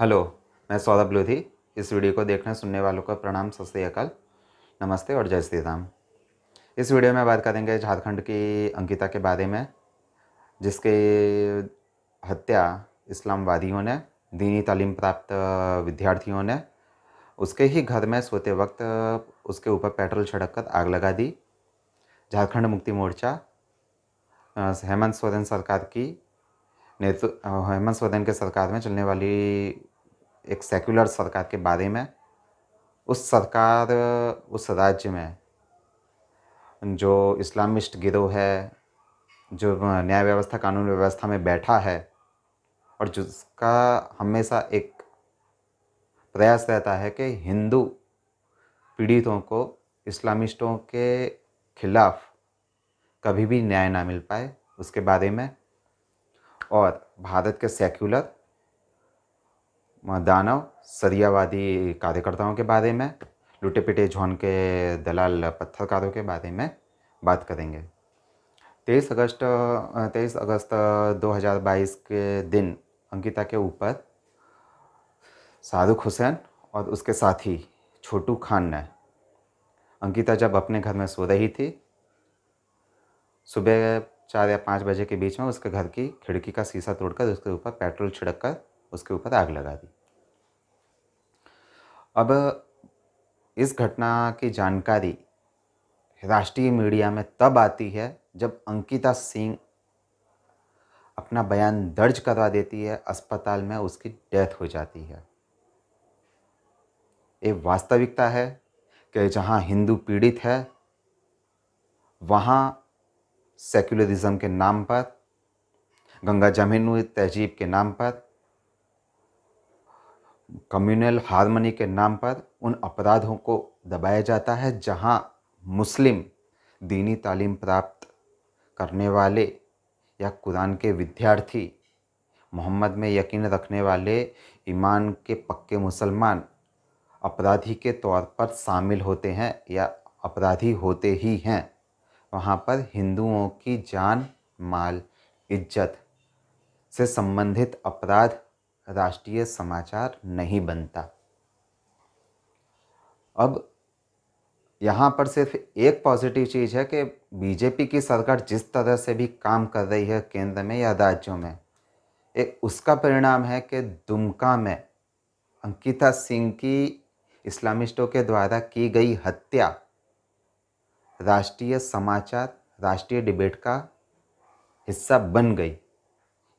Hello मैं सौरभ लोधी इस video को देखने सुनने वालों का प्रणाम सत अकाल नमस्ते और जय श्री राम इस वीडियो में बात करेंगे झारखंड की अंकिता के बारे में जिसके हत्या इस्लामवादियों ने दीनी तालीम प्राप्त विद्यार्थियों ने उसके ही घर में सोते वक्त उसके ऊपर पेट्रोल छिड़क कर आग लगा दी झारखंड मुक्ति मोर्चा हेमंत सोरेन सरकार की नेतृत्व तो, हेमंत सोरेन के सरकार में चलने वाली एक सेक्युलर सरकार के बारे में उस सरकार उस राज्य में जो इस्लामिस्ट गिरोह है जो न्याय व्यवस्था कानून व्यवस्था में बैठा है और जिसका हमेशा एक प्रयास रहता है कि हिंदू पीड़ितों को इस्लामिस्टों के खिलाफ कभी भी न्याय ना मिल पाए उसके बारे में और भारत के सेक्युलर दानव सरियावादी कार्यकर्ताओं के बारे में लुटे पिटे झोन के दलाल पत्थरकारों के बारे में बात करेंगे तेईस अगस्त तेईस अगस्त 2022 के दिन अंकिता के ऊपर शाहरुख हुसैन और उसके साथी छोटू खान ने अंकिता जब अपने घर में सो रही थी सुबह चार या पाँच बजे के बीच में उसके घर की खिड़की का शीशा तोड़कर उसके ऊपर पेट्रोल छिड़क कर उसके ऊपर आग लगा दी अब इस घटना की जानकारी राष्ट्रीय मीडिया में तब आती है जब अंकिता सिंह अपना बयान दर्ज करवा देती है अस्पताल में उसकी डेथ हो जाती है ये वास्तविकता है कि जहाँ हिंदू पीड़ित है वहाँ सेक्युलरिज्म के नाम पर गंगा जमीन तहजीब के नाम पर कम्युनल हारमोनी के नाम पर उन अपराधों को दबाया जाता है जहां मुस्लिम दीनी तालीम प्राप्त करने वाले या कुरान के विद्यार्थी मोहम्मद में यकीन रखने वाले ईमान के पक्के मुसलमान अपराधी के तौर पर शामिल होते हैं या अपराधी होते ही हैं वहाँ पर हिंदुओं की जान माल इज्जत से संबंधित अपराध राष्ट्रीय समाचार नहीं बनता अब यहाँ पर सिर्फ एक पॉजिटिव चीज़ है कि बीजेपी की सरकार जिस तरह से भी काम कर रही है केंद्र में या राज्यों में एक उसका परिणाम है कि दुमका में अंकिता सिंह की इस्लामिस्टों के द्वारा की गई हत्या राष्ट्रीय समाचार राष्ट्रीय डिबेट का हिस्सा बन गई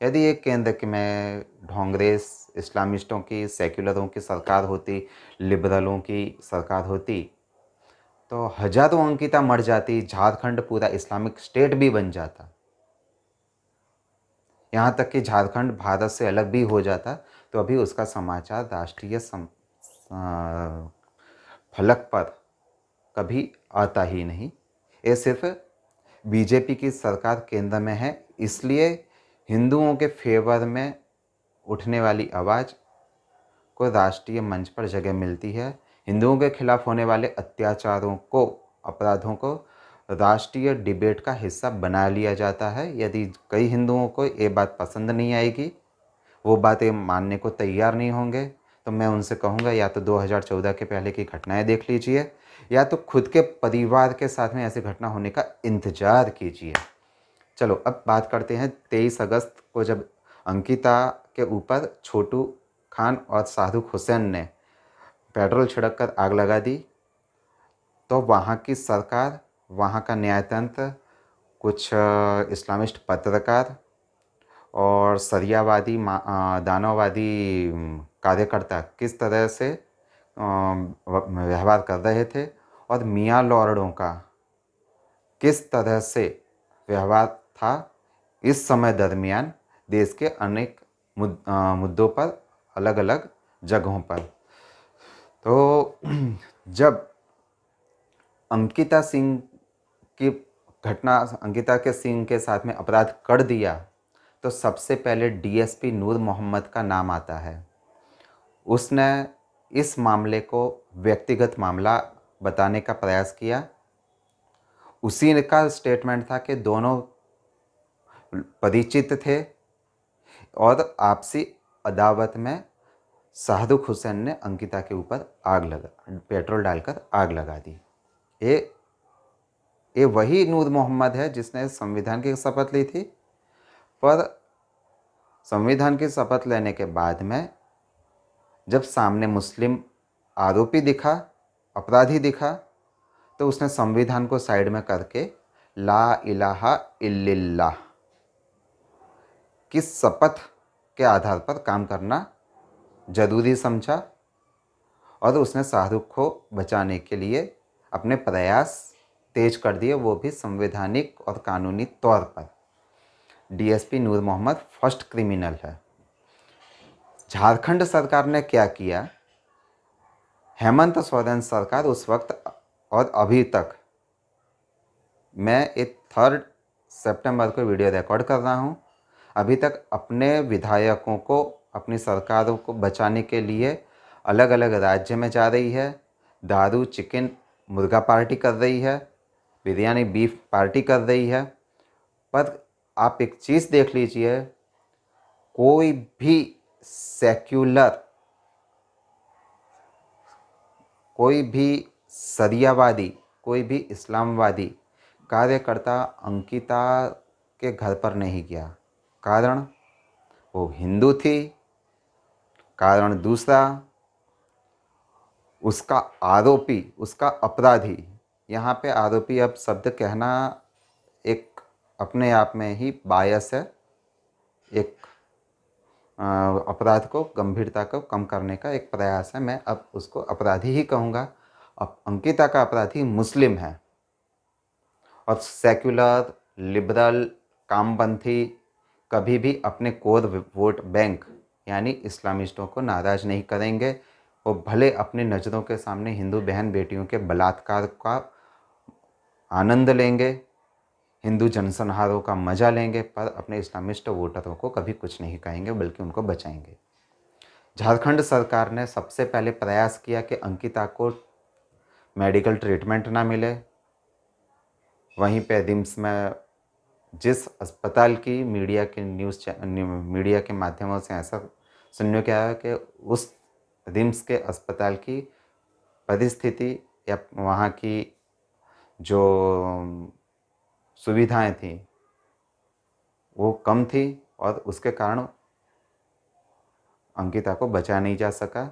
यदि एक केंद्र के में ढोंग्रेस इस्लामिस्टों की सेक्युलरों की सरकार होती लिबरलों की सरकार होती तो हजारों अंकिता मर जाती झारखंड पूरा इस्लामिक स्टेट भी बन जाता यहाँ तक कि झारखंड भारत से अलग भी हो जाता तो अभी उसका समाचार राष्ट्रीय सम, फलक पर कभी आता ही नहीं ये सिर्फ बीजेपी की सरकार केंद्र में है इसलिए हिंदुओं के फेवर में उठने वाली आवाज़ को राष्ट्रीय मंच पर जगह मिलती है हिंदुओं के खिलाफ होने वाले अत्याचारों को अपराधों को राष्ट्रीय डिबेट का हिस्सा बना लिया जाता है यदि कई हिंदुओं को ये बात पसंद नहीं आएगी वो बातें मानने को तैयार नहीं होंगे तो मैं उनसे कहूँगा या तो 2014 के पहले की घटनाएं देख लीजिए या तो खुद के परिवार के साथ में ऐसी घटना होने का इंतज़ार कीजिए चलो अब बात करते हैं तेईस अगस्त को जब अंकिता के ऊपर छोटू खान और शाहरुख हुसैन ने पेट्रोल छिड़क कर आग लगा दी तो वहाँ की सरकार वहाँ का न्यायतंत्र कुछ इस्लामिस्ट पत्रकार और सरियावादी दानववादी कार्यकर्ता किस तरह से व्यवहार कर रहे थे और मियाँ लॉर्डों का किस तरह से व्यवहार था इस समय दरमियान देश के अनेक मुद, आ, मुद्दों पर अलग अलग जगहों पर तो जब अंकिता सिंह की घटना अंकिता के सिंह के साथ में अपराध कर दिया तो सबसे पहले डीएसपी नूर मोहम्मद का नाम आता है उसने इस मामले को व्यक्तिगत मामला बताने का प्रयास किया उसी का स्टेटमेंट था कि दोनों परिचित थे और आपसी अदावत में शाहरुख हुसैन ने अंकिता के ऊपर आग लगा पेट्रोल डालकर आग लगा दी ये ये वही नूर मोहम्मद है जिसने संविधान की शपथ ली थी पर संविधान की शपथ लेने के बाद में जब सामने मुस्लिम आरोपी दिखा अपराधी दिखा तो उसने संविधान को साइड में करके ला इलाहा इल्लिल्लाह किस शपथ के आधार पर काम करना ज़रूरी समझा और उसने शाहरुख को बचाने के लिए अपने प्रयास तेज कर दिए वो भी संवैधानिक और कानूनी तौर पर DSP Noor Mohammad first criminal है झारखंड सरकार ने क्या किया हेमंत सोरेन सरकार उस वक्त और अभी तक मैं एक थर्ड सितंबर को वीडियो रिकॉर्ड कर रहा हूँ अभी तक अपने विधायकों को अपनी सरकारों को बचाने के लिए अलग अलग राज्य में जा रही है दारू चिकन मुर्गा पार्टी कर रही है बिरयानी बीफ पार्टी कर रही है पर आप एक चीज़ देख लीजिए कोई भी सेक्युलर कोई भी सरियावादी कोई भी इस्लामवादी कार्यकर्ता अंकिता के घर पर नहीं गया कारण वो हिंदू थी कारण दूसरा उसका आरोपी उसका अपराधी यहाँ पे आरोपी अब शब्द कहना एक अपने आप में ही बायस है एक अपराध को गंभीरता को कम करने का एक प्रयास है मैं अब उसको अपराधी ही कहूँगा अब अंकिता का अपराधी मुस्लिम है और सेक्युलर लिबरल कामपंथी कभी भी अपने कोर वोट बैंक यानी इस्लामिस्टों को नाराज नहीं करेंगे वो भले अपने नज़रों के सामने हिंदू बहन बेटियों के बलात्कार का आनंद लेंगे हिंदू जनसंहारों का मजा लेंगे पर अपने इस्लामिस्ट वोटरों को कभी कुछ नहीं कहेंगे बल्कि उनको बचाएंगे झारखंड सरकार ने सबसे पहले प्रयास किया कि अंकिता को मेडिकल ट्रीटमेंट ना मिले वहीं पे रिम्स में जिस अस्पताल की मीडिया के न्यूज़ मीडिया के माध्यमों से ऐसा सुनने को आया कि उस रिम्स के अस्पताल की परिस्थिति या वहाँ की जो सुविधाएं थी वो कम थी और उसके कारण अंकिता को बचा नहीं जा सका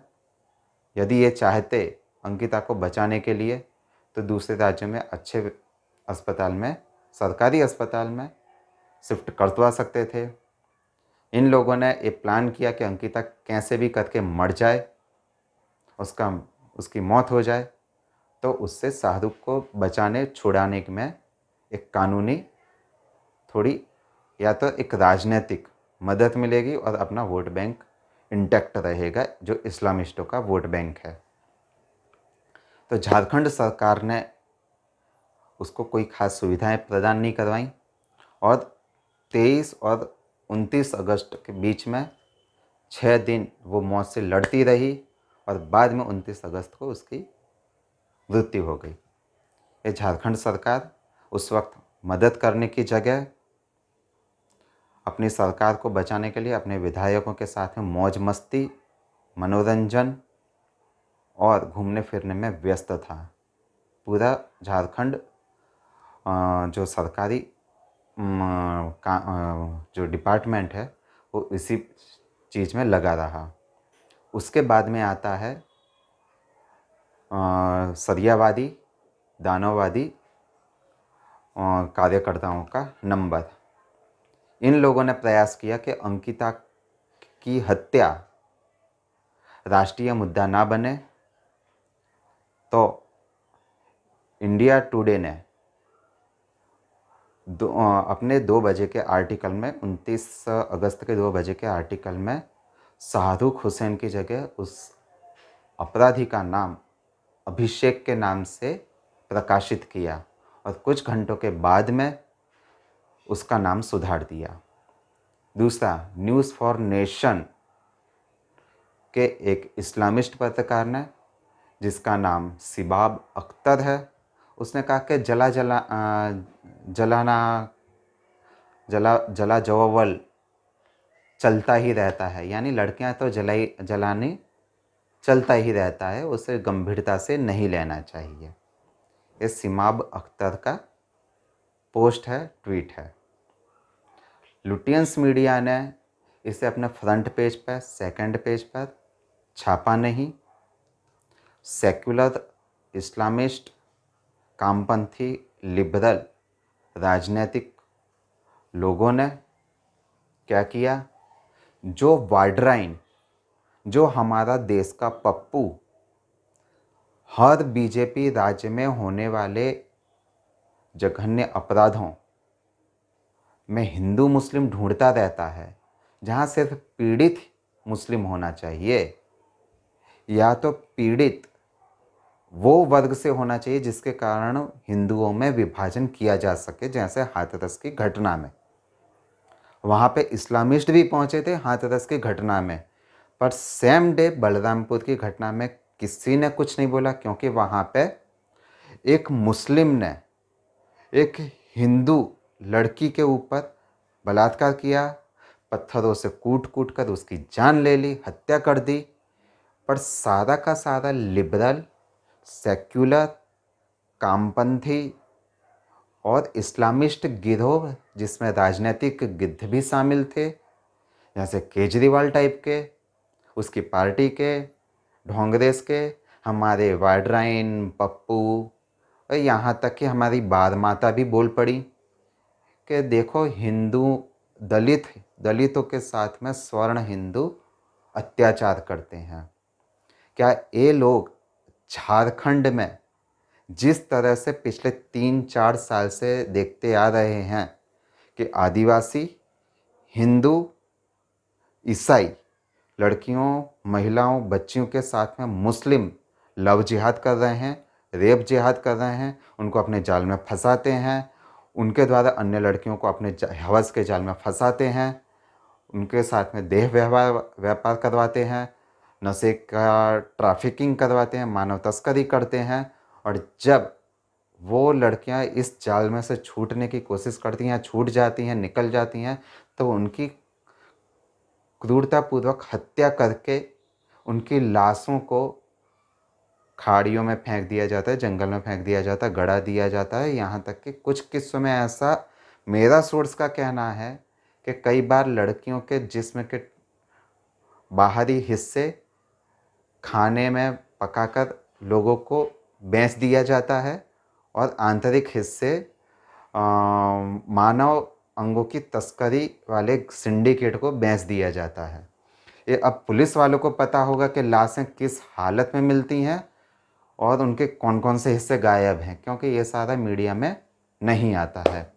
यदि ये चाहते अंकिता को बचाने के लिए तो दूसरे राज्य में अच्छे अस्पताल में सरकारी अस्पताल में शिफ्ट करवा सकते थे इन लोगों ने ये प्लान किया कि अंकिता कैसे भी करके मर जाए उसका उसकी मौत हो जाए तो उससे शाहरुख को बचाने छुड़ाने में एक कानूनी थोड़ी या तो एक राजनीतिक मदद मिलेगी और अपना वोट बैंक इंटैक्ट रहेगा जो इस्लामिस्टों का वोट बैंक है तो झारखंड सरकार ने उसको कोई खास सुविधाएं प्रदान नहीं करवाई और 23 और 29 अगस्त के बीच में छः दिन वो मौत से लड़ती रही और बाद में 29 अगस्त को उसकी मृत्यु हो गई ये झारखंड सरकार उस वक्त मदद करने की जगह अपनी सरकार को बचाने के लिए अपने विधायकों के साथ में मौज मस्ती मनोरंजन और घूमने फिरने में व्यस्त था पूरा झारखंड जो सरकारी का जो डिपार्टमेंट है वो इसी चीज़ में लगा रहा उसके बाद में आता है सरियावादी दानववादी कार्यकर्ताओं का नंबर इन लोगों ने प्रयास किया कि अंकिता की हत्या राष्ट्रीय मुद्दा ना बने तो इंडिया टुडे ने दो अपने दो बजे के आर्टिकल में 29 अगस्त के दो बजे के आर्टिकल में शाहरुख हुसैन की जगह उस अपराधी का नाम अभिषेक के नाम से प्रकाशित किया और कुछ घंटों के बाद में उसका नाम सुधार दिया दूसरा न्यूज़ फॉर नेशन के एक इस्लामिस्ट पत्रकार ने जिसका नाम सिबाब अख्तर है उसने कहा कि जला जला जलाना जला जला जवावल चलता ही रहता है यानी लड़कियां तो जलाई जलानी चलता ही रहता है उसे गंभीरता से नहीं लेना चाहिए ये सिमाब अख्तर का पोस्ट है ट्वीट है लुटियंस मीडिया ने इसे अपने फ्रंट पेज पर सेकंड पेज पर छापा नहीं सेक्युलर इस्लामिस्ट कामपंथी लिबरल राजनीतिक लोगों ने क्या किया जो वाड्राइन जो हमारा देश का पप्पू हर बीजेपी राज्य में होने वाले जघन्य अपराधों में हिंदू मुस्लिम ढूंढता रहता है जहाँ सिर्फ पीड़ित मुस्लिम होना चाहिए या तो पीड़ित वो वर्ग से होना चाहिए जिसके कारण हिंदुओं में विभाजन किया जा सके जैसे हाथरस की घटना में वहाँ पे इस्लामिस्ट भी पहुँचे थे हाथरस की घटना में पर सेम डे बलरामपुर की घटना में किसी ने कुछ नहीं बोला क्योंकि वहाँ पे एक मुस्लिम ने एक हिंदू लड़की के ऊपर बलात्कार किया पत्थरों से कूट कूट कर उसकी जान ले ली हत्या कर दी पर सारा का सारा लिबरल सेक्युलर कामपंथी और इस्लामिस्ट गिरोह जिसमें राजनीतिक गिद्ध भी शामिल थे जैसे केजरीवाल टाइप के उसकी पार्टी के देश के हमारे वाड्राइन पप्पू और यहाँ तक कि हमारी बाद माता भी बोल पड़ी कि देखो हिंदू दलित दलितों के साथ में स्वर्ण हिंदू अत्याचार करते हैं क्या ये लोग झारखंड में जिस तरह से पिछले तीन चार साल से देखते आ रहे हैं कि आदिवासी हिंदू ईसाई लड़कियों महिलाओं बच्चियों के साथ में मुस्लिम लव जिहाद कर रहे हैं रेप जिहाद कर रहे हैं उनको अपने जाल में फंसाते हैं उनके द्वारा अन्य लड़कियों को अपने हवस के जाल में फंसाते हैं उनके साथ में देह व्यवहार व्यापार करवाते हैं नशे का ट्रैफिकिंग करवाते हैं मानव तस्करी करते हैं और जब वो लड़कियां इस जाल में से छूटने की कोशिश करती हैं छूट जाती हैं निकल जाती हैं तो उनकी क्रूरतापूर्वक हत्या करके उनकी लाशों को खाड़ियों में फेंक दिया जाता है जंगल में फेंक दिया जाता है गड़ा दिया जाता है यहाँ तक कि कुछ किस्सों में ऐसा मेरा सोर्स का कहना है कि कई बार लड़कियों के जिस्म के बाहरी हिस्से खाने में पकाकर लोगों को बेच दिया जाता है और आंतरिक हिस्से मानव अंगों की तस्करी वाले सिंडिकेट को बेच दिया जाता है ये अब पुलिस वालों को पता होगा कि लाशें किस हालत में मिलती हैं और उनके कौन कौन से हिस्से गायब हैं क्योंकि ये सारा मीडिया में नहीं आता है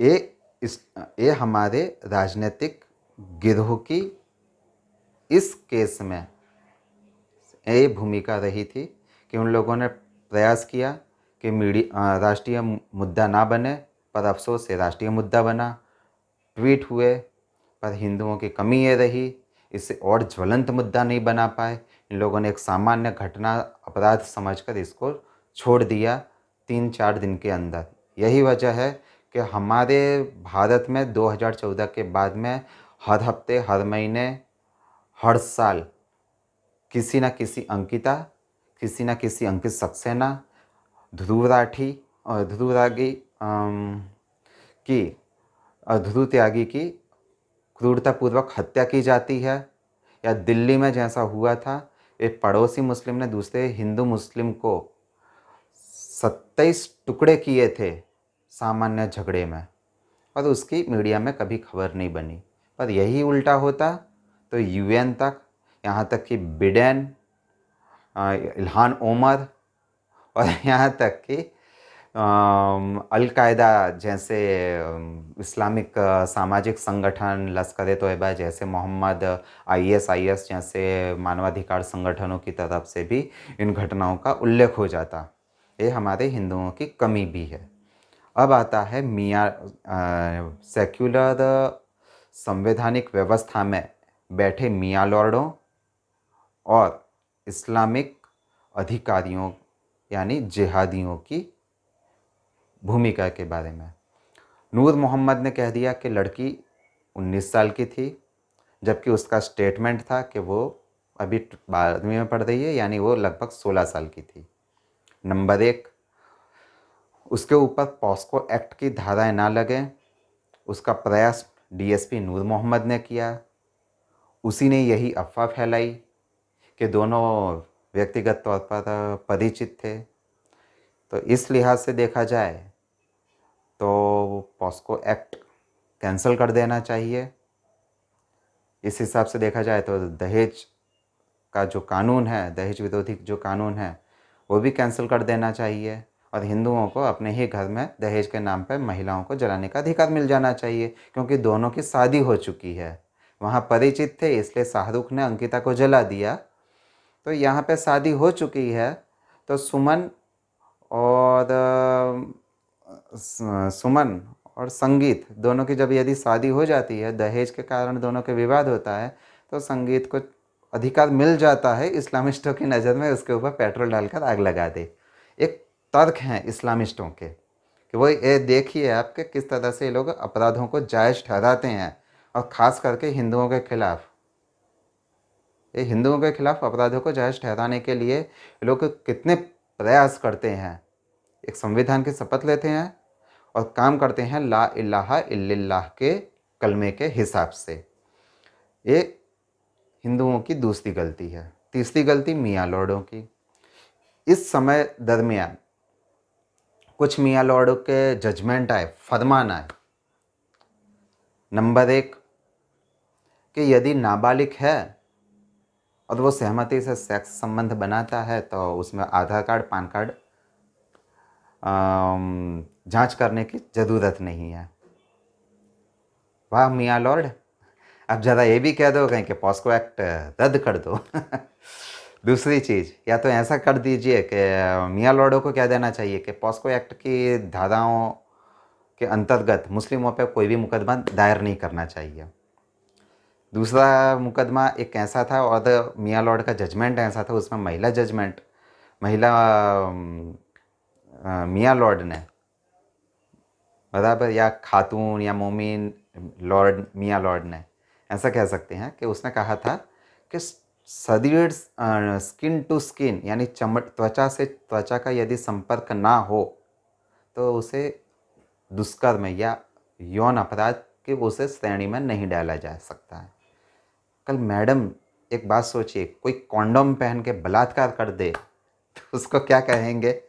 ये इस ये हमारे राजनीतिक गिरोह की इस केस में ये भूमिका रही थी कि उन लोगों ने प्रयास किया कि मीडिया राष्ट्रीय मुद्दा ना बने पर अफसोस से राष्ट्रीय मुद्दा बना ट्वीट हुए पर हिंदुओं की कमी ये रही इसे और ज्वलंत मुद्दा नहीं बना पाए इन लोगों ने एक सामान्य घटना अपराध समझकर इसको छोड़ दिया तीन चार दिन के अंदर यही वजह है कि हमारे भारत में 2014 के बाद में हर हफ्ते हर महीने हर साल किसी न किसी अंकिता किसी न किसी अंकित सक्सेना ध्रुव राठी और ध्रुव रागी की ध्रुव त्यागी की क्रूरतापूर्वक हत्या की जाती है या दिल्ली में जैसा हुआ था एक पड़ोसी मुस्लिम ने दूसरे हिंदू मुस्लिम को सत्ताईस टुकड़े किए थे सामान्य झगड़े में और उसकी मीडिया में कभी खबर नहीं बनी पर यही उल्टा होता तो यूएन तक यहाँ तक कि बिडेन इल्हान ओमर और यहाँ तक कि अलकायदा जैसे इस्लामिक सामाजिक संगठन लश्कर तोयबा जैसे मोहम्मद आईएस आईएस जैसे मानवाधिकार संगठनों की तरफ से भी इन घटनाओं का उल्लेख हो जाता ये हमारे हिंदुओं की कमी भी है अब आता है मियाँ सेक्युलर संवैधानिक व्यवस्था में बैठे मियाँ लॉर्डों और इस्लामिक अधिकारियों यानी जिहादियों की भूमिका के बारे में नूर मोहम्मद ने कह दिया कि लड़की 19 साल की थी जबकि उसका स्टेटमेंट था कि वो अभी बारहवीं में पढ़ रही है यानी वो लगभग 16 साल की थी नंबर एक उसके ऊपर पॉस्को एक्ट की धाराएं ना लगें उसका प्रयास डीएसपी नूर मोहम्मद ने किया उसी ने यही अफवाह फैलाई कि दोनों व्यक्तिगत तौर पर परिचित थे तो इस लिहाज से देखा जाए तो पॉस्को एक्ट कैंसिल कर देना चाहिए इस हिसाब से देखा जाए तो दहेज का जो कानून है दहेज विरोधी जो कानून है वो भी कैंसिल कर देना चाहिए और हिंदुओं को अपने ही घर में दहेज के नाम पर महिलाओं को जलाने का अधिकार मिल जाना चाहिए क्योंकि दोनों की शादी हो चुकी है वहाँ परिचित थे इसलिए शाहरुख ने अंकिता को जला दिया तो यहाँ पे शादी हो चुकी है तो सुमन और सुमन और संगीत दोनों की जब यदि शादी हो जाती है दहेज के कारण दोनों के विवाद होता है तो संगीत को अधिकार मिल जाता है इस्लामिस्टों की नज़र में उसके ऊपर पेट्रोल डालकर आग लगा दे एक तर्क है इस्लामिस्टों के कि वो ये देखिए आप किस तरह से ये लोग अपराधों को जायज़ ठहराते हैं और ख़ास करके हिंदुओं के खिलाफ ये हिंदुओं के खिलाफ अपराधों को जायज़ ठहराने के लिए लोग कितने प्रयास करते हैं एक संविधान की शपथ लेते हैं और काम करते हैं ला इलाहा इल्लाह के कलमे के हिसाब से ये हिंदुओं की दूसरी गलती है तीसरी गलती मियाँ लॉर्डों की इस समय दरमियान कुछ मियाँ लॉर्डों के जजमेंट आए फरमान आए नंबर एक कि यदि नाबालिग है और वो सहमति से सेक्स संबंध बनाता है तो उसमें आधार कार्ड पान कार्ड जांच करने की ज़रूरत नहीं है वाह मियाँ लॉर्ड अब ज़्यादा ये भी कह दो कहीं कि पॉस्को एक्ट रद्द कर दो दूसरी चीज़ या तो ऐसा कर दीजिए कि मियाँ लॉर्डों को क्या देना चाहिए कि पॉस्को एक्ट की धाराओं के अंतर्गत मुस्लिमों पर कोई भी मुकदमा दायर नहीं करना चाहिए दूसरा मुकदमा एक ऐसा था और मियाँ लॉर्ड का जजमेंट ऐसा था उसमें महिला जजमेंट महिला हाँ, मियाँ लॉर्ड ने बराबर या खातून या मोमिन लॉर्ड मियाँ लॉर्ड ने ऐसा कह सकते हैं कि उसने कहा था कि सदृढ़ स्किन टू स्किन यानी चम त्वचा से त्वचा का यदि संपर्क ना हो तो उसे दुष्कर्म या यौन अपराध के उसे श्रेणी में नहीं डाला जा सकता है कल मैडम एक बात सोचिए कोई कॉन्डम पहन के बलात्कार कर दे तो उसको क्या कहेंगे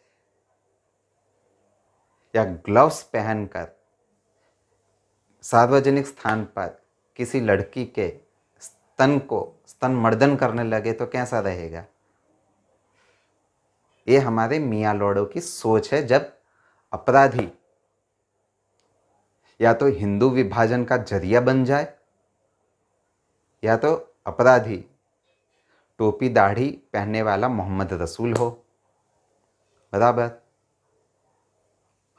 या ग्लव्स पहनकर सार्वजनिक स्थान पर किसी लड़की के स्तन को स्तन मर्दन करने लगे तो कैसा रहेगा ये हमारे मियाँ लोड़ों की सोच है जब अपराधी या तो हिंदू विभाजन का जरिया बन जाए या तो अपराधी टोपी दाढ़ी पहनने वाला मोहम्मद रसूल हो बराबर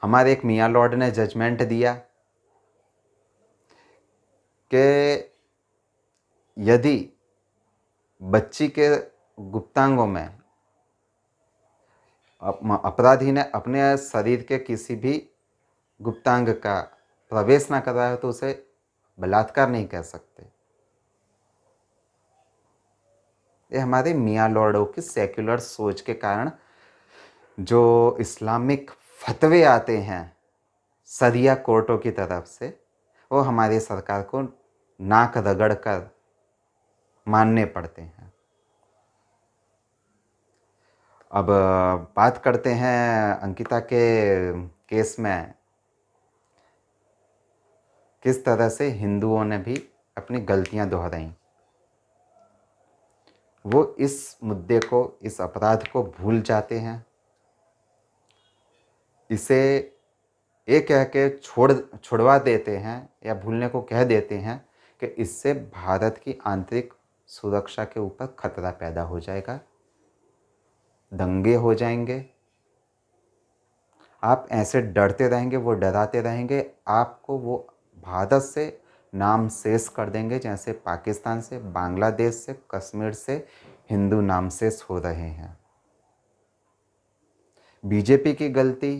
हमारे एक मियाँ लॉर्ड ने जजमेंट दिया कि यदि बच्ची के गुप्तांगों में अपराधी ने अपने शरीर के किसी भी गुप्तांग का प्रवेश ना करा है तो उसे बलात्कार नहीं कह सकते ये हमारे मियाँ लॉर्डों की सेक्युलर सोच के कारण जो इस्लामिक फतवे आते हैं सदिया कोर्टों की तरफ से वो हमारी सरकार को नाक रगड़ कर मानने पड़ते हैं अब बात करते हैं अंकिता के केस में किस तरह से हिंदुओं ने भी अपनी गलतियां दोहराई वो इस मुद्दे को इस अपराध को भूल जाते हैं इसे ये कह के छोड़ छुड़वा देते हैं या भूलने को कह देते हैं कि इससे भारत की आंतरिक सुरक्षा के ऊपर खतरा पैदा हो जाएगा दंगे हो जाएंगे आप ऐसे डरते रहेंगे वो डराते रहेंगे आपको वो भारत से नाम शेष कर देंगे जैसे पाकिस्तान से बांग्लादेश से कश्मीर से हिंदू नाम शेष हो रहे हैं बीजेपी की गलती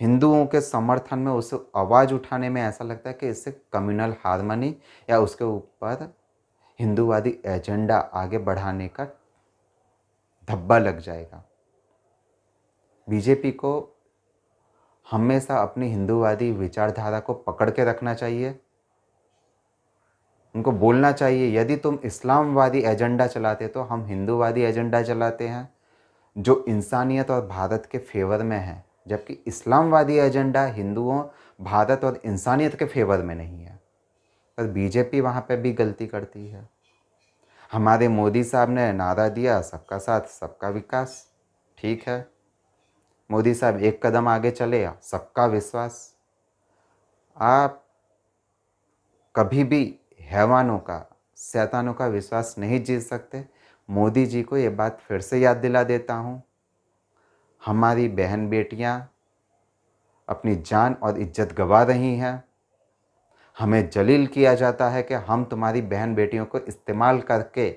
हिंदुओं के समर्थन में उसे आवाज़ उठाने में ऐसा लगता है कि इससे कम्युनल हारमनी या उसके ऊपर हिंदूवादी एजेंडा आगे बढ़ाने का धब्बा लग जाएगा बीजेपी को हमेशा अपनी हिंदूवादी विचारधारा को पकड़ के रखना चाहिए उनको बोलना चाहिए यदि तुम इस्लामवादी एजेंडा चलाते तो हम हिंदूवादी एजेंडा चलाते हैं जो इंसानियत और भारत के फेवर में है जबकि इस्लामवादी एजेंडा हिंदुओं भारत और इंसानियत के फेवर में नहीं है पर बीजेपी वहाँ पे भी गलती करती है हमारे मोदी साहब ने नारा दिया सबका साथ सबका विकास ठीक है मोदी साहब एक कदम आगे चले सबका विश्वास आप कभी भी हैवानों का शैतानों का विश्वास नहीं जीत सकते मोदी जी को ये बात फिर से याद दिला देता हूँ हमारी बहन बेटियां अपनी जान और इज्जत गंवा रही हैं हमें जलील किया जाता है कि हम तुम्हारी बहन बेटियों को इस्तेमाल करके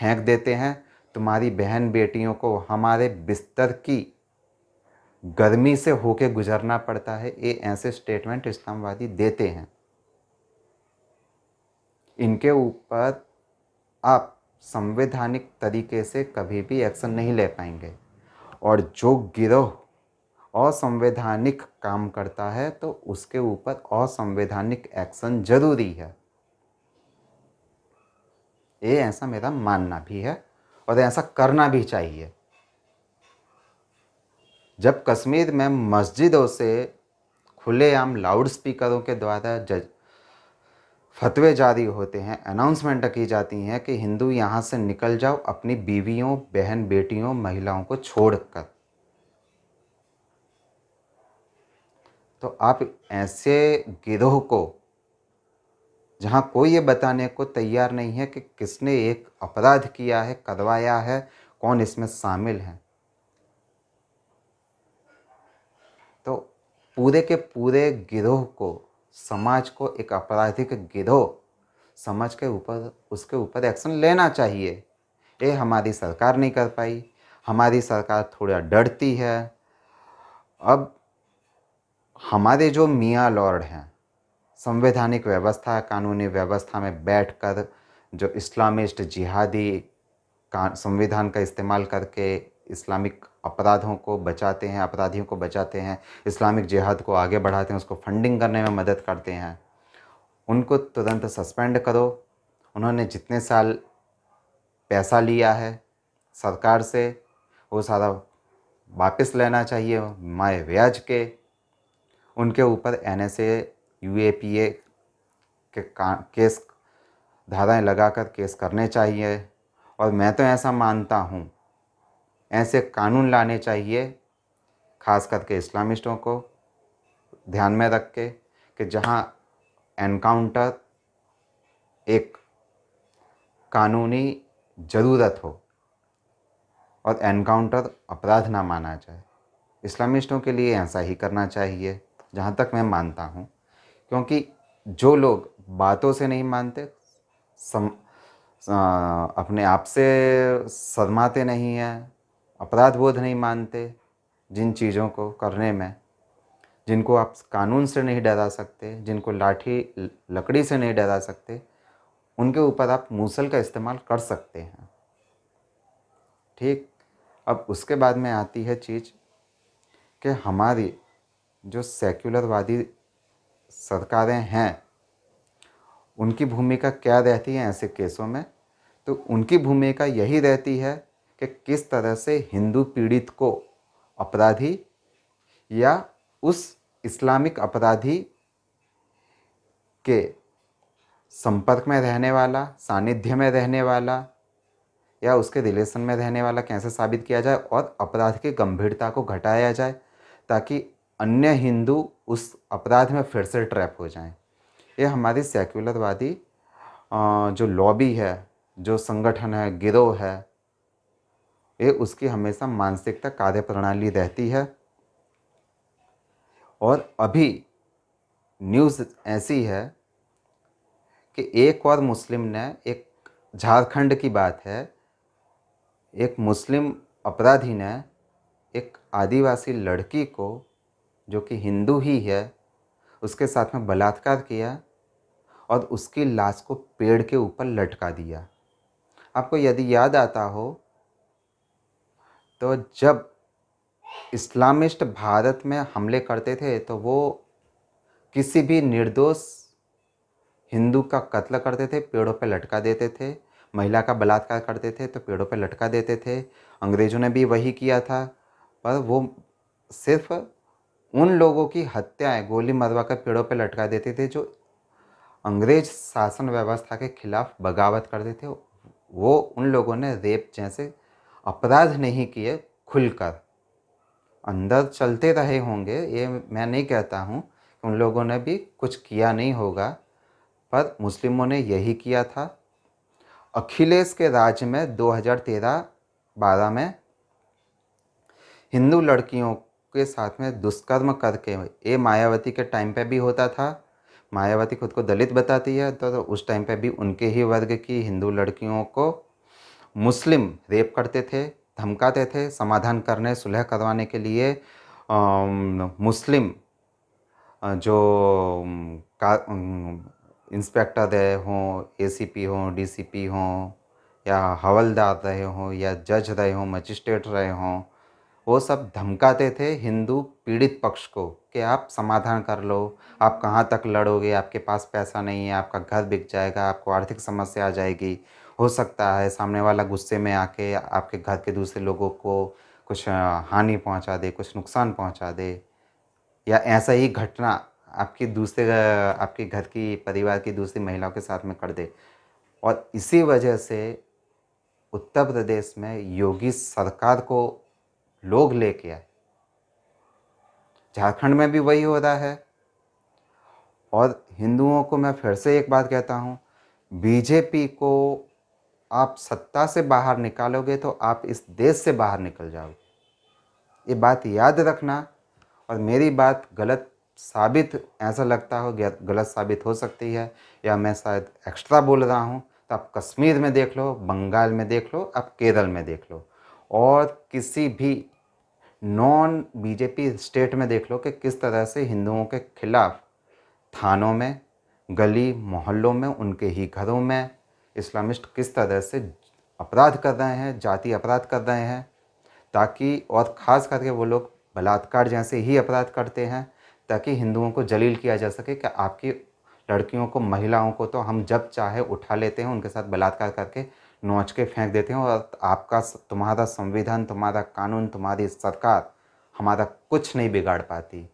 फेंक देते हैं तुम्हारी बहन बेटियों को हमारे बिस्तर की गर्मी से होके गुजरना पड़ता है ये ऐसे स्टेटमेंट इस्लामवादी देते हैं इनके ऊपर आप संवैधानिक तरीके से कभी भी एक्शन नहीं ले पाएंगे और जो गिरोह असंवैधानिक काम करता है तो उसके ऊपर असंवैधानिक एक्शन जरूरी है ये ऐसा मेरा मानना भी है और ऐसा करना भी चाहिए जब कश्मीर में मस्जिदों से खुलेआम लाउड स्पीकरों के द्वारा जज फतवे जारी होते हैं अनाउंसमेंट की जाती हैं कि हिंदू यहाँ से निकल जाओ अपनी बीवियों बहन बेटियों महिलाओं को छोड़कर तो आप ऐसे गिरोह को जहाँ कोई ये बताने को तैयार नहीं है कि किसने एक अपराध किया है करवाया है कौन इसमें शामिल है तो पूरे के पूरे गिरोह को समाज को एक आपराधिक गिरोह समझ के ऊपर उसके ऊपर एक्शन लेना चाहिए ये हमारी सरकार नहीं कर पाई हमारी सरकार थोड़ा डरती है अब हमारे जो मियाँ लॉर्ड हैं संवैधानिक व्यवस्था कानूनी व्यवस्था में बैठकर जो इस्लामिस्ट जिहादी का संविधान का इस्तेमाल करके इस्लामिक अपराधों को बचाते हैं अपराधियों को बचाते हैं इस्लामिक जिहाद को आगे बढ़ाते हैं उसको फंडिंग करने में मदद करते हैं उनको तुरंत सस्पेंड करो उन्होंने जितने साल पैसा लिया है सरकार से वो सारा वापस लेना चाहिए माए ब्याज के उनके ऊपर N S A U A P A के का केस धाराएँ लगाकर केस करने चाहिए और मैं तो ऐसा मानता हूँ ऐसे कानून लाने चाहिए ख़ास करके इस्लामिस्टों को ध्यान में रख के कि जहाँ एनकाउंटर एक कानूनी ज़रूरत हो और एनकाउंटर अपराध ना माना जाए इस्लामिस्टों के लिए ऐसा ही करना चाहिए जहाँ तक मैं मानता हूँ क्योंकि जो लोग बातों से नहीं मानते सम आ, अपने आप से शर्माते नहीं हैं अपराध बोध नहीं मानते जिन चीज़ों को करने में जिनको आप कानून से नहीं डरा सकते जिनको लाठी लकड़ी से नहीं डरा सकते उनके ऊपर आप मूसल का इस्तेमाल कर सकते हैं ठीक अब उसके बाद में आती है चीज़ कि हमारी जो सेक्युलरवादी सरकारें हैं उनकी भूमिका क्या रहती है ऐसे केसों में तो उनकी भूमिका यही रहती है कि किस तरह से हिंदू पीड़ित को अपराधी या उस इस्लामिक अपराधी के संपर्क में रहने वाला सानिध्य में रहने वाला या उसके रिलेशन में रहने वाला कैसे साबित किया जाए और अपराध की गंभीरता को घटाया जाए ताकि अन्य हिंदू उस अपराध में फिर से ट्रैप हो जाएं। ये हमारी सेक्युलरवादी जो लॉबी है जो संगठन है गिरोह है ये उसकी हमेशा मानसिकता कार्य प्रणाली रहती है और अभी न्यूज़ ऐसी है कि एक और मुस्लिम ने एक झारखंड की बात है एक मुस्लिम अपराधी ने एक आदिवासी लड़की को जो कि हिंदू ही है उसके साथ में बलात्कार किया और उसकी लाश को पेड़ के ऊपर लटका दिया आपको यदि याद आता हो तो जब इस्लामिस्ट भारत में हमले करते थे तो वो किसी भी निर्दोष हिंदू का कत्ल करते थे पेड़ों पे लटका देते थे महिला का बलात्कार करते थे तो पेड़ों पे लटका देते थे अंग्रेज़ों ने भी वही किया था पर वो सिर्फ उन लोगों की हत्याएं गोली मरवा कर पेड़ों पे लटका देते थे जो अंग्रेज शासन व्यवस्था के खिलाफ बगावत करते थे वो उन लोगों ने रेप जैसे अपराध नहीं किए खुलकर अंदर चलते रहे होंगे ये मैं नहीं कहता हूँ उन लोगों ने भी कुछ किया नहीं होगा पर मुस्लिमों ने यही किया था अखिलेश के राज्य में 2013-12 में हिंदू लड़कियों के साथ में दुष्कर्म करके ये मायावती के टाइम पे भी होता था मायावती खुद को दलित बताती है तो, तो उस टाइम पे भी उनके ही वर्ग की हिंदू लड़कियों को मुस्लिम रेप करते थे धमकाते थे समाधान करने सुलह करवाने के लिए आ, मुस्लिम जो का इंस्पेक्टर रहे हों एसीपी हों डीसीपी हों या हवलदार रहे हों या जज रहे हों मजिस्ट्रेट रहे हों वो सब धमकाते थे हिंदू पीड़ित पक्ष को कि आप समाधान कर लो आप कहाँ तक लड़ोगे आपके पास पैसा नहीं है आपका घर बिक जाएगा आपको आर्थिक समस्या आ जाएगी हो सकता है सामने वाला गुस्से में आके आपके घर के दूसरे लोगों को कुछ हानि पहुंचा दे कुछ नुकसान पहुंचा दे या ऐसा ही घटना आपकी दूसरे आपके घर की परिवार की दूसरी महिलाओं के साथ में कर दे और इसी वजह से उत्तर प्रदेश में योगी सरकार को लोग लेके आए झारखंड में भी वही हो रहा है और हिंदुओं को मैं फिर से एक बात कहता हूँ बीजेपी को आप सत्ता से बाहर निकालोगे तो आप इस देश से बाहर निकल जाओगे ये बात याद रखना और मेरी बात गलत साबित ऐसा लगता हो गलत साबित हो सकती है या मैं शायद एक्स्ट्रा बोल रहा हूँ तो आप कश्मीर में देख लो बंगाल में देख लो आप केरल में देख लो और किसी भी नॉन बीजेपी स्टेट में देख लो कि किस तरह से हिंदुओं के खिलाफ थानों में गली मोहल्लों में उनके ही घरों में इस्लामिस्ट किस तरह से अपराध कर रहे हैं जाति अपराध कर रहे हैं ताकि और ख़ास करके वो लोग बलात्कार जैसे ही अपराध करते हैं ताकि हिंदुओं को जलील किया जा सके कि आपकी लड़कियों को महिलाओं को तो हम जब चाहे उठा लेते हैं उनके साथ बलात्कार करके नोच के फेंक देते हैं और आपका तुम्हारा संविधान तुम्हारा कानून तुम्हारी सरकार हमारा कुछ नहीं बिगाड़ पाती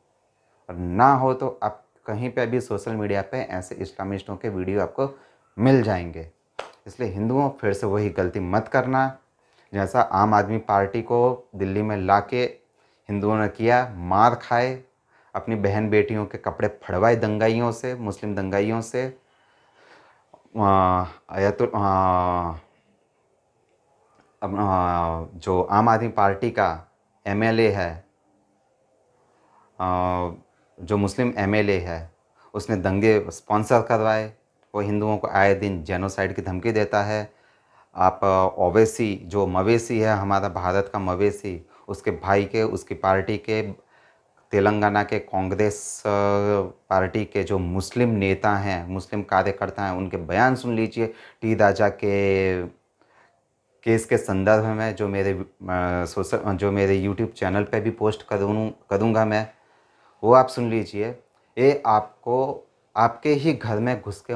और ना हो तो आप कहीं पे भी सोशल मीडिया पे ऐसे इस्लामिस्टों के वीडियो आपको मिल जाएंगे इसलिए हिंदुओं फिर से वही गलती मत करना जैसा आम आदमी पार्टी को दिल्ली में ला के हिंदुओं ने किया मार खाए अपनी बहन बेटियों के कपड़े फड़वाए दंगाइयों से मुस्लिम दंगाइयों से तो जो आम आदमी पार्टी का एमएलए है आ, जो मुस्लिम एमएलए है उसने दंगे स्पॉन्सर करवाए वो हिंदुओं को आए दिन जेनोसाइड की धमकी देता है आप ओवैसी जो मवेशी है हमारा भारत का मवेशी उसके भाई के उसकी पार्टी के तेलंगाना के कांग्रेस पार्टी के जो मुस्लिम नेता हैं मुस्लिम कार्यकर्ता हैं उनके बयान सुन लीजिए टी राजा के केस के संदर्भ में जो मेरे सोशल जो मेरे यूट्यूब चैनल पे भी पोस्ट करूँ करूँगा मैं वो आप सुन लीजिए ये आपको आपके ही घर में घुस के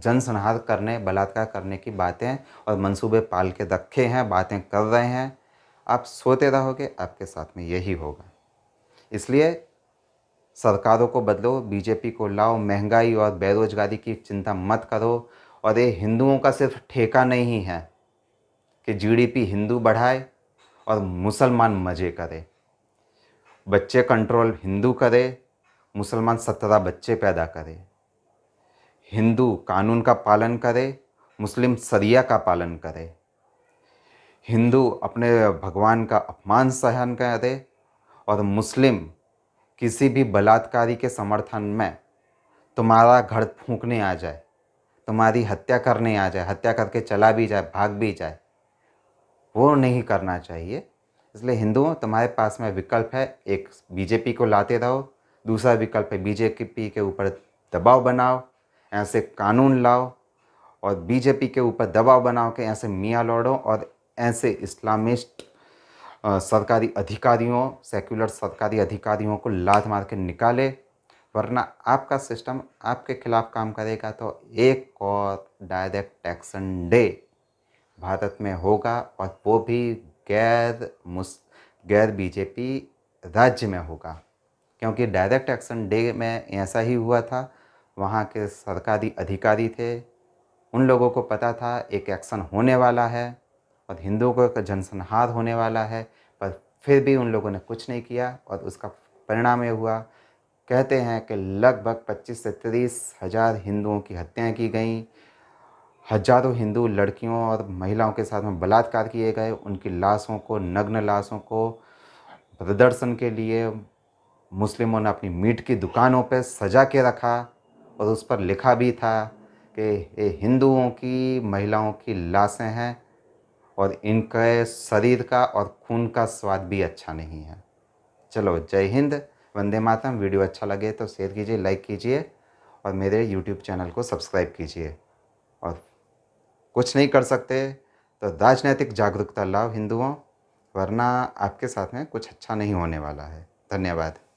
जनसंहार करने बलात्कार करने की बातें और मंसूबे पाल के रखे हैं बातें कर रहे हैं आप सोते रहोगे आपके साथ में यही होगा इसलिए सरकारों को बदलो बीजेपी को लाओ महंगाई और बेरोजगारी की चिंता मत करो और ये हिंदुओं का सिर्फ ठेका नहीं है कि जीडीपी हिंदू बढ़ाए और मुसलमान मज़े करे बच्चे कंट्रोल हिंदू करे मुसलमान सत्रह बच्चे पैदा करे हिंदू कानून का पालन करे मुस्लिम सरिया का पालन करे हिंदू अपने भगवान का अपमान सहन करे और मुस्लिम किसी भी बलात्कारी के समर्थन में तुम्हारा घर फूंकने आ जाए तुम्हारी हत्या करने आ जाए हत्या करके चला भी जाए भाग भी जाए वो नहीं करना चाहिए इसलिए हिंदुओं तुम्हारे पास में विकल्प है एक बीजेपी को लाते रहो दूसरा विकल्प है बीजेपी के ऊपर दबाव बनाओ ऐसे कानून लाओ और बीजेपी के ऊपर दबाव बनाओ के ऐसे मियाँ लौड़ो और ऐसे इस्लामिस्ट सरकारी अधिकारियों सेक्युलर सरकारी अधिकारियों को लात मार के निकाले वरना आपका सिस्टम आपके खिलाफ काम करेगा तो एक और डायरेक्ट एक्शन डे भारत में होगा और वो भी गैर मुस गैर बीजेपी राज्य में होगा क्योंकि डायरेक्ट एक्शन डे में ऐसा ही हुआ था वहाँ के सरकारी अधिकारी थे उन लोगों को पता था एक एक्शन होने वाला है और हिंदुओं को जनसंहार होने वाला है पर फिर भी उन लोगों ने कुछ नहीं किया और उसका परिणाम ये हुआ कहते हैं कि लगभग 25 से तीस हज़ार हिंदुओं की हत्याएं की गई हजारों हिंदू लड़कियों और महिलाओं के साथ में बलात्कार किए गए उनकी लाशों को नग्न लाशों को प्रदर्शन के लिए मुस्लिमों ने अपनी मीट की दुकानों पर सजा के रखा और उस पर लिखा भी था कि ये हिंदुओं की महिलाओं की लाशें हैं और इनके शरीर का और खून का स्वाद भी अच्छा नहीं है चलो जय हिंद वंदे मातम वीडियो अच्छा लगे तो शेयर कीजिए लाइक कीजिए और मेरे यूट्यूब चैनल को सब्सक्राइब कीजिए और कुछ नहीं कर सकते तो राजनैतिक जागरूकता लाओ हिंदुओं वरना आपके साथ में कुछ अच्छा नहीं होने वाला है धन्यवाद